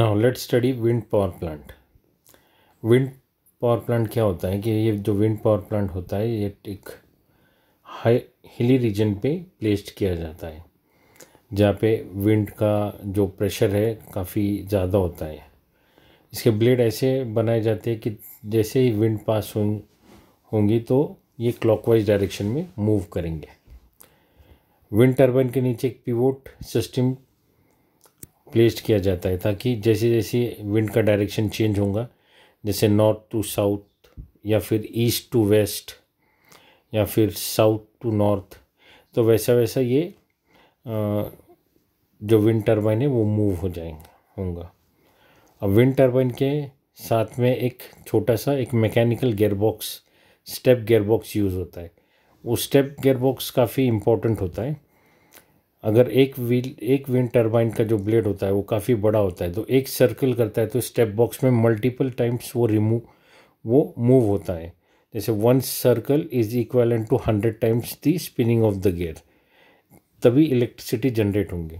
now let study wind power plant wind power plant क्या होता है कि ये जो विंड पावर प्लांट होता है ये एक हाई हिली रीजन पे प्लेस्ड किया जाता है जहाँ पे विंड का जो प्रेशर है काफ़ी ज़्यादा होता है इसके ब्लेड ऐसे बनाए जाते हैं कि जैसे ही विंड पास होंगी तो ये क्लॉकवाइज डायरेक्शन में मूव करेंगे विंड टर्बाइन के नीचे एक पिवोट सिस्टम प्लेस्ड किया जाता है ताकि जैसे जैसे विंड का डायरेक्शन चेंज होगा जैसे नॉर्थ टू साउथ या फिर ईस्ट टू वेस्ट या फिर साउथ टू नॉर्थ तो वैसा वैसा ये जो विंड टरबाइन है वो मूव हो जाएंगे होगा अब विंड टरबाइन के साथ में एक छोटा सा एक mechanical gearbox step gearbox use होता है वो स्टेप गेयरबॉक्स काफ़ी इम्पोर्टेंट होता है अगर एक व्हील एक विंड टरबाइन का जो ब्लेड होता है वो काफ़ी बड़ा होता है तो एक सर्कल करता है तो स्टेप बॉक्स में मल्टीपल टाइम्स वो रिमूव वो मूव होता है जैसे one circle is equal to hundred times the spinning of the gear तभी इलेक्ट्रिसिटी जनरेट होंगी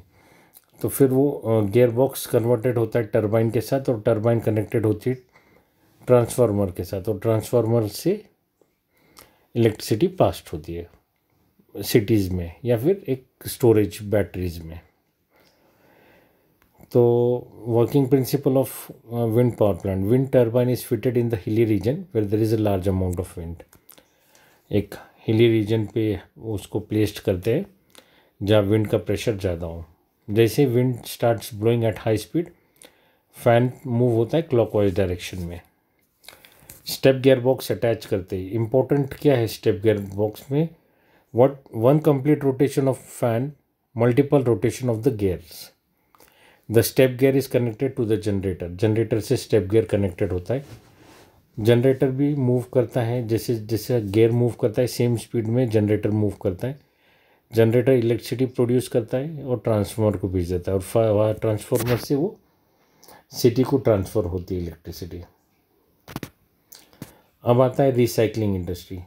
तो फिर वो गेयर बॉक्स कन्वर्टेड होता है टर्बाइन के साथ और टर्बाइन कनेक्टेड होती है ट्रांसफार्मर के साथ और ट्रांसफार्मर से इलेक्ट्रिसिटी पास्ट होती है सिटीज़ में या फिर एक स्टोरेज बैटरीज में तो working principle of wind power plant wind turbine is fitted in the hilly region where there is a large amount of wind एक हिली रीजन पे उसको प्लेस्ड करते हैं जहाँ विंड का प्रेशर ज़्यादा हो जैसे wind starts blowing at high speed fan move होता है क्लॉकवाइज डायरेक्शन में स्टेप गियर बॉक्स अटैच करते हैं इम्पोर्टेंट क्या है स्टेप गियर बॉक्स में what one complete rotation of fan multiple rotation of the gears the step gear is connected to the generator generator से step gear connected होता है generator भी move करता है जैसे जैसे गेयर मूव करता है सेम स्पीड में जनरेटर मूव करता है जनरेटर इलेक्ट्रिसिटी प्रोड्यूस करता है और ट्रांसफार्मर को भेज देता है और ट्रांसफार्मर से वो सिटी को ट्रांसफ़र होती है इलेक्ट्रिसिटी अब आता है रिसाइकलिंग इंडस्ट्री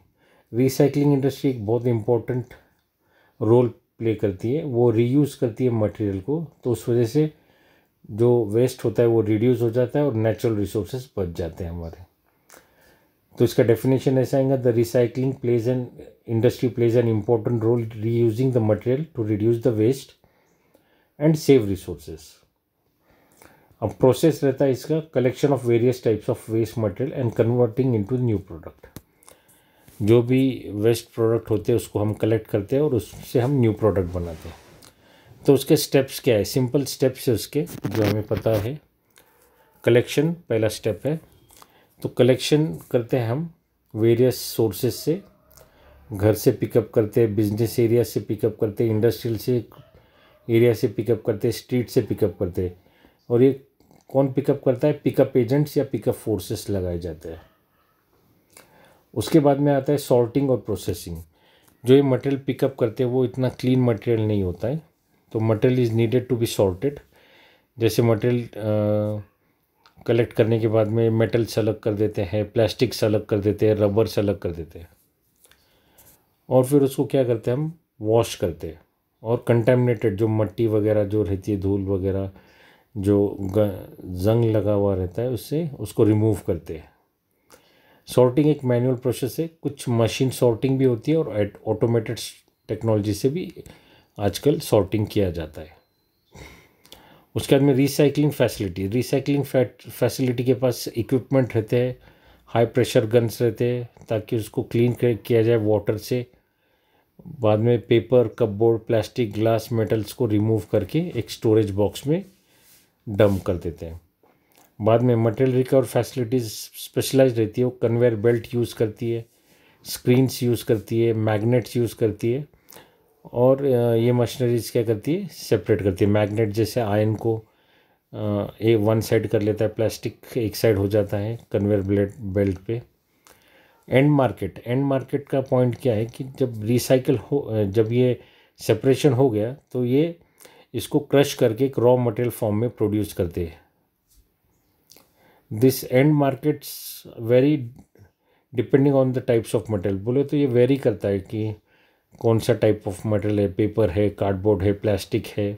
रिसाइकलिंग इंडस्ट्री एक बहुत इम्पोर्टेंट रोल प्ले करती है वो रीयूज़ करती है मटेरियल को तो उस वजह से जो वेस्ट होता है वो रिड्यूस हो जाता है और नेचुरल रिसोर्सेज बच जाते हैं हमारे तो इसका डेफिनेशन ऐसा आएगा the recycling plays an industry plays an important role reusing the material to reduce the waste and save resources अब प्रोसेस रहता है इसका collection of various types of waste material and converting into new product जो भी waste product होते हैं उसको हम कलेक्ट करते हैं और उससे हम न्यू प्रोडक्ट बनाते हैं तो उसके स्टेप्स क्या है सिंपल स्टेप्स है उसके जो हमें पता है कलेक्शन पहला स्टेप है तो कलेक्शन करते हैं हम वेरियस सोर्सेज से घर से पिकअप करते हैं बिजनेस एरिया से पिकअप करते हैं इंडस्ट्रियल से एरिया से पिकअप करते हैं स्ट्रीट से पिकअप करते हैं और ये कौन पिकअप करता है पिकअप एजेंट्स या पिकअप फोर्सेस लगाए जाते हैं उसके बाद में आता है सॉर्टिंग और प्रोसेसिंग जो ये मटेरियल पिकअप करते हैं वो इतना क्लीन मटेरियल नहीं होता है तो material is needed to be sorted जैसे मटेरियल कलेक्ट करने के बाद में मेटल से अलग कर देते हैं प्लास्टिक से अलग कर देते हैं रबर से अलग कर देते हैं और फिर उसको क्या करते हैं हम वॉश करते हैं और कंटेमिनेटेड जो मट्टी वगैरह जो रहती है धूल वगैरह जो जंग लगा हुआ रहता है उससे उसको रिमूव करते हैं सॉर्टिंग एक मैनुअल प्रोसेस है कुछ मशीन सॉर्टिंग भी होती है और ऑटोमेटेड टेक्नोलॉजी से भी आजकल सॉर्टिंग किया जाता है उसके बाद में रिसाइकलिंग फैसिलिटी रिसाइकलिंग फैसिलिटी के पास इक्विपमेंट रहते हैं हाई प्रेशर गन्स रहते हैं ताकि उसको क्लीन किया जाए वाटर से बाद में paper cupboard plastic glass metals को रिमूव करके एक स्टोरेज बॉक्स में डम्प कर देते हैं बाद में मटेरियल रिकवर फैसिलिटीज़ स्पेशलाइज रहती है वो कन्वेयर बेल्ट यूज़ करती है स्क्रीन्स यूज़ करती है मैग्नेट्स यूज़ करती है और ये मशीनरीज क्या करती है सेपरेट करती है मैग्नेट जैसे आयन को ए वन साइड कर लेता है प्लास्टिक एक साइड हो जाता है कन्वेयर बेल्ट बेल्ट पे एंड मार्केट एंड मार्केट का पॉइंट क्या है कि जब रिसाइकल हो जब ये सेपरेशन हो गया तो ये इसको क्रश करके एक रॉ मटेरियल फॉर्म में प्रोड्यूस करते हैं this end markets vary depending on the types of material बोले तो ये वेरी करता है कि कौन सा टाइप ऑफ मटेरियल है पेपर है कार्डबोर्ड है प्लास्टिक है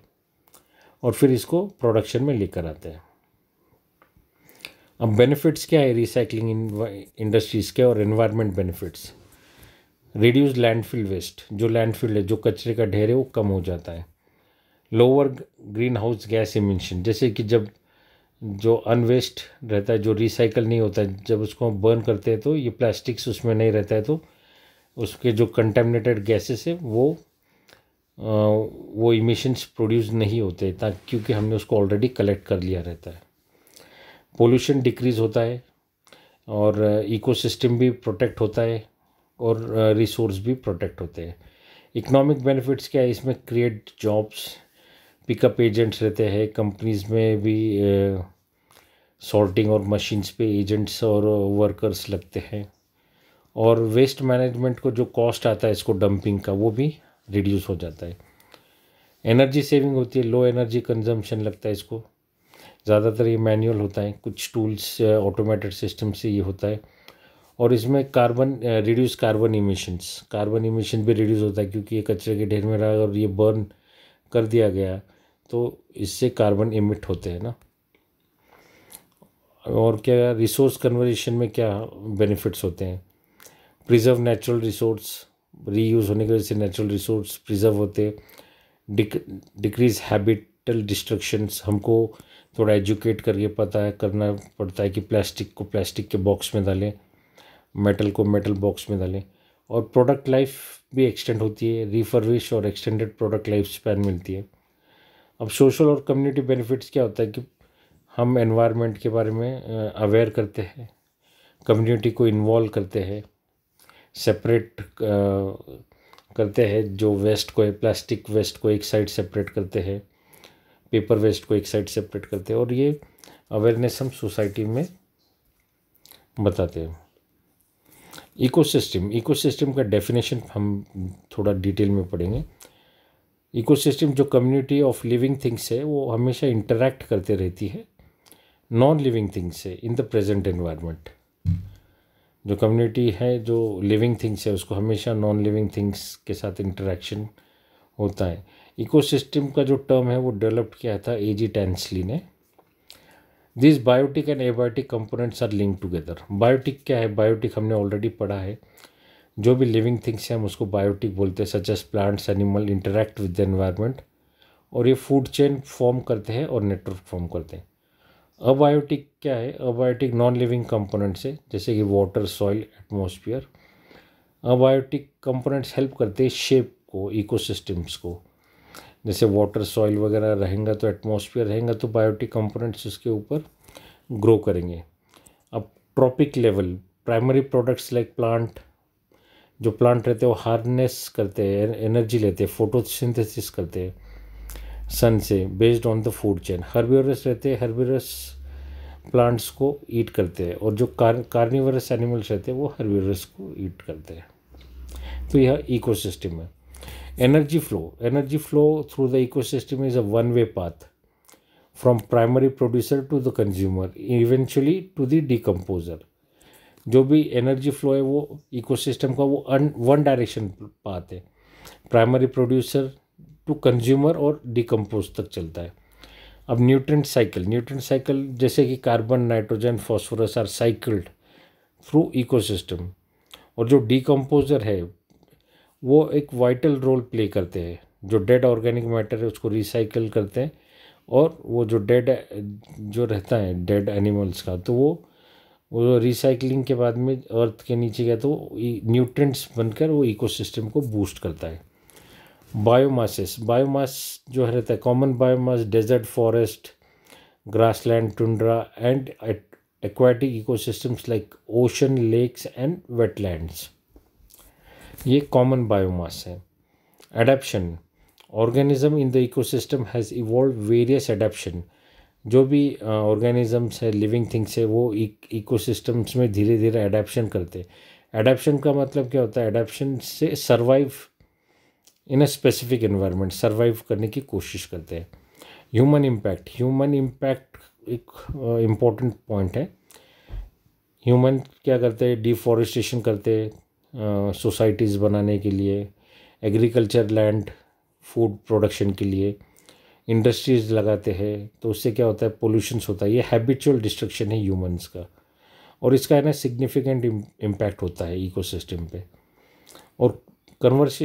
और फिर इसको प्रोडक्शन में लेकर आते हैं अब बेनिफिट्स क्या है रिसाइकलिंग इंडस्ट्रीज़ के और environment benefits reduce landfill waste जो लैंडफिल है जो कचरे का ढेर है वो कम हो जाता है lower greenhouse gas emission जैसे कि जब जो अनवेस्ट रहता है जो रिसाइकल नहीं होता है जब उसको हम बर्न करते हैं तो ये प्लास्टिक्स उसमें नहीं रहता है तो उसके जो कंटेमनेटेड गैसेस है वो आ, वो इमिशंस प्रोड्यूस नहीं होते ताकि क्योंकि हमने उसको ऑलरेडी कलेक्ट कर लिया रहता है पोल्यूशन डिक्रीज़ होता है और इकोसिस्टम भी प्रोटेक्ट होता है और रिसोर्स भी प्रोटेक्ट होते हैं इकोनॉमिक बेनिफिट्स क्या है इसमें क्रिएट जॉब्स पिकअप एजेंट्स रहते हैं कंपनीज़ में भी सॉर्टिंग और मशीन्स पे एजेंट्स और वर्कर्स लगते हैं और वेस्ट मैनेजमेंट को जो कॉस्ट आता है इसको डंपिंग का वो भी रिड्यूस हो जाता है एनर्जी सेविंग होती है लो एनर्जी कंजम्पशन लगता है इसको ज़्यादातर ये मैनुअल होता है कुछ टूल्स ऑटोमेटेड सिस्टम से ये होता है और इसमें carbon reduce carbon emissions carbon emission भी रिड्यूस होता है क्योंकि ये कचरे के ढेर में रहा और ये बर्न कर दिया गया तो इससे कार्बन इमिट होते हैं ना और क्या रिसोर्स कन्वर्जेशन में क्या बेनिफिट्स होते हैं प्रिजर्व नेचुरल रिसोर्स रीयूज़ होने की वजह से नेचुरल रिसोर्स प्रिजर्व होते डिक्रीज हैबिटल डिस्ट्रक्शंस हमको थोड़ा एजुकेट करके पता है करना पड़ता है कि प्लास्टिक को प्लास्टिक के बॉक्स में डालें मेटल को मेटल बॉक्स में डालें और प्रोडक्ट लाइफ भी एक्सटेंड होती है रिफर्विश और एक्सटेंडेड प्रोडक्ट लाइफ स्पैन मिलती है अब सोशल और कम्युनिटी बेनिफिट्स क्या होता है कि हम एनवायरनमेंट के बारे में अवेयर करते हैं कम्युनिटी को इन्वॉल्व करते हैं सेपरेट करते हैं जो वेस्ट को है प्लास्टिक वेस्ट को एक साइड सेपरेट करते हैं पेपर वेस्ट को एक साइड सेपरेट करते हैं और ये अवेयरनेस हम सोसाइटी में बताते हैं इकोसिस्टम इकोसिस्टम का डेफिनेशन हम थोड़ा डिटेल में पढ़ेंगे इकोसिस्टम जो कम्युनिटी ऑफ लिविंग थिंग्स है वो हमेशा इंटरेक्ट करते रहती है नॉन लिविंग थिंग्स है इन द प्रेजेंट एनवायरनमेंट जो कम्युनिटी है जो लिविंग थिंग्स है उसको हमेशा नॉन लिविंग थिंग्स के साथ इंटरेक्शन होता है इकोसिस्टम का जो टर्म है वो डेवलप किया था ए जी टेंसली ने this biotic and abiotic components are link together biotic क्या है बायोटिक हमने ऑलरेडी पढ़ा है जो भी लिविंग थिंग्स हैं हम उसको बायोटिक बोलते हैं such as plants animal interact with the environment और ये फूड चेन फॉर्म करते हैं और नेटवर्क फॉर्म करते हैं अबायोटिक क्या है अबायोटिक नॉन लिविंग कंपोनेंट्स है जैसे कि water soil atmosphere abiotic components help करते हैं शेप को इकोसिस्टम्स को जैसे वाटर सॉइल वगैरह रहेगा तो एटमोसफियर रहेगा तो बायोटिक कंपोनेंट्स उसके ऊपर ग्रो करेंगे अब trophic level primary products like plant जो प्लांट रहते हैं वो हार्डनेस करते हैं एनर्जी लेते हैं फोटोसिंथेसिस करते हैं सन से based on the food chain herbivores रहते हैं हर्बिवरस प्लांट्स को ईट करते हैं और जो कार कार्निवरस एनिमल्स रहते हैं वो हर्बिवरस को ईट करते हैं तो यह इकोसिस्टम है energy flow energy flow through the ecosystem is a one way path from primary producer to the consumer eventually to the decomposer जो भी एनर्जी फ्लो है वो इकोसिस्टम का वो अन वन डायरेक्शन पाथ है प्राइमरी प्रोड्यूसर टू कंज्यूमर और decompose तक चलता है अब न्यूट्रंट साइकिल न्यूट्रंट साइकिल जैसे कि carbon nitrogen phosphorus are cycled through ecosystem और जो डिकम्पोजर है वो एक वाइटल रोल प्ले करते हैं जो डेड ऑर्गेनिक मैटर है उसको रिसाइकल करते हैं और वो जो डेड जो रहता है डेड एनिमल्स का तो वो वो रिसाइकलिंग के बाद में अर्थ के नीचे गया तो न्यूट्रेंट्स e- बनकर वो इकोसिस्टम को बूस्ट करता है बायोमासेस बायोमास जो है रहता है common biomass desert forest grassland tundra and aquatic ecosystems like ocean lakes and wetlands ये कॉमन बायोमास है adaptation in the ecosystem has evolve various adaptation जो भी ऑर्गेनिजम्स है लिविंग थिंग्स है वो इकोसिस्टम्स में धीरे धीरे एडेप्शन करते हैं एडेप्शन का मतलब क्या होता है एडेप्शन से survive in a specific environment survive करने की कोशिश करते हैं ह्यूमन इम्पैक्ट ह्यूमन इम्पैक्ट एक इम्पॉर्टेंट uh, पॉइंट है ह्यूमन क्या करते हैं डिफॉरेस्टेशन करते सोसाइटीज़ सोसाइटीज़ बनाने के लिए एग्रीकल्चर लैंड फूड प्रोडक्शन के लिए इंडस्ट्रीज़ लगाते हैं तो उससे क्या होता है पोल्यूशंस होता है ये हैबिचुअल डिस्ट्रक्शन है ह्यूमंस का और इसका है ना सिग्निफिकेंट इम्पैक्ट होता है इको सिस्टम पर और कन्वर्स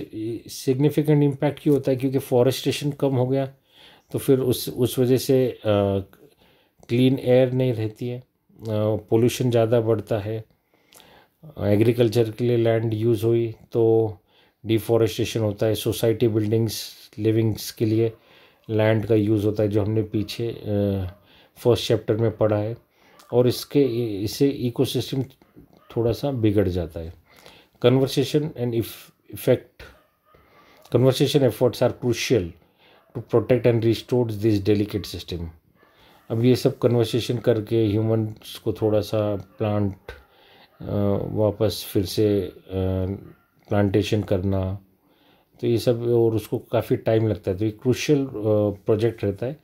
सिग्निफिकेंट इम्पैक्ट क्यों होता है क्योंकि फॉरेस्टेशन कम हो गया तो फिर उस उस वजह से क्लीन एयर नहीं रहती है पोल्यूशन ज़्यादा बढ़ता है एग्रीकल्चर के लिए लैंड यूज़ हुई तो डिफॉरेस्टेशन होता है सोसाइटी बिल्डिंग्स लिविंग्स के लिए लैंड का यूज़ होता है जो हमने पीछे फर्स्ट चैप्टर में पढ़ा है और इसके इससे इकोसिस्टम थोड़ा सा बिगड़ जाता है conversation and effect conversation efforts are crucial to protect and restore this delicate system अब ये सब कन्वर्सेशन करके ह्यूमन्स को थोड़ा सा प्लांट वापस फिर से प्लांटेशन करना तो ये सब और उसको काफ़ी टाइम लगता है तो ये क्रूशल प्रोजेक्ट रहता है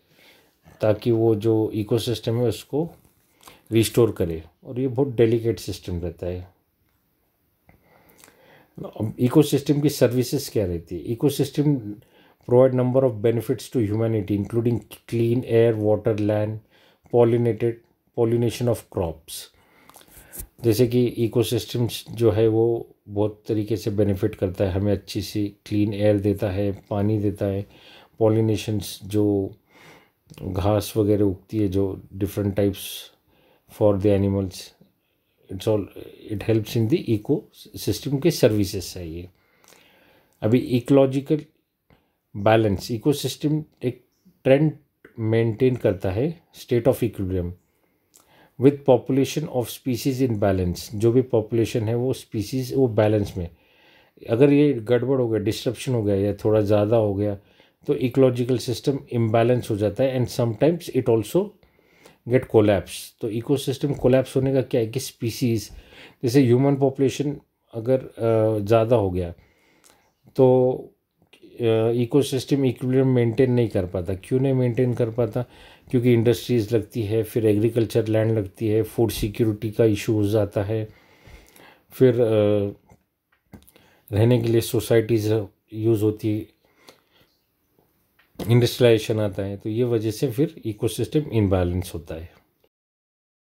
ताकि वो जो इकोसिस्टम है उसको रिस्टोर करे और ये बहुत डेलिकेट सिस्टम रहता है इकोसिस्टम की सर्विसेज क्या रहती है ecosystem provide number of benefits to humanity including clean air water land pollinated pollination of crops जैसे कि इकोसिस्टम जो है वो बहुत तरीके से बेनिफिट करता है हमें अच्छी सी क्लीन एयर देता है पानी देता है पॉलिनेशंस जो घास वगैरह उगती है जो different types for the animals it's all it helps in the ecosystem के सर्विसेज है ये अभी इकोलॉजिकल बैलेंस सिस्टम एक ट्रेंड मेंटेन करता है state of equilibrium with population of species in balance जो भी पॉपुलेशन है वो स्पीसीज़ वो बैलेंस में अगर ये गड़बड़ हो गया डिस्ट्रप्शन हो गया या थोड़ा ज़्यादा हो गया तो इकोलॉजिकल सिस्टम इम्बैलेंस हो जाता है and sometimes it also get collapse तो इको सिस्टम कोलैप्स होने का क्या है कि स्पीसीज़ जैसे ह्यूमन पॉपुलेशन अगर ज़्यादा हो गया तो सिस्टम इक्विलिब्रियम मेंटेन नहीं कर पाता क्यों नहीं मेंटेन कर पाता क्योंकि इंडस्ट्रीज़ लगती है फिर एग्रीकल्चर लैंड लगती है फूड सिक्योरिटी का इशू हो जाता है फिर रहने के लिए सोसाइटीज़ यूज़ होती इंडस्ट्रियलाइजेशन आता है तो ये वजह से फिर इकोसिस्टम इम्बैलेंस होता है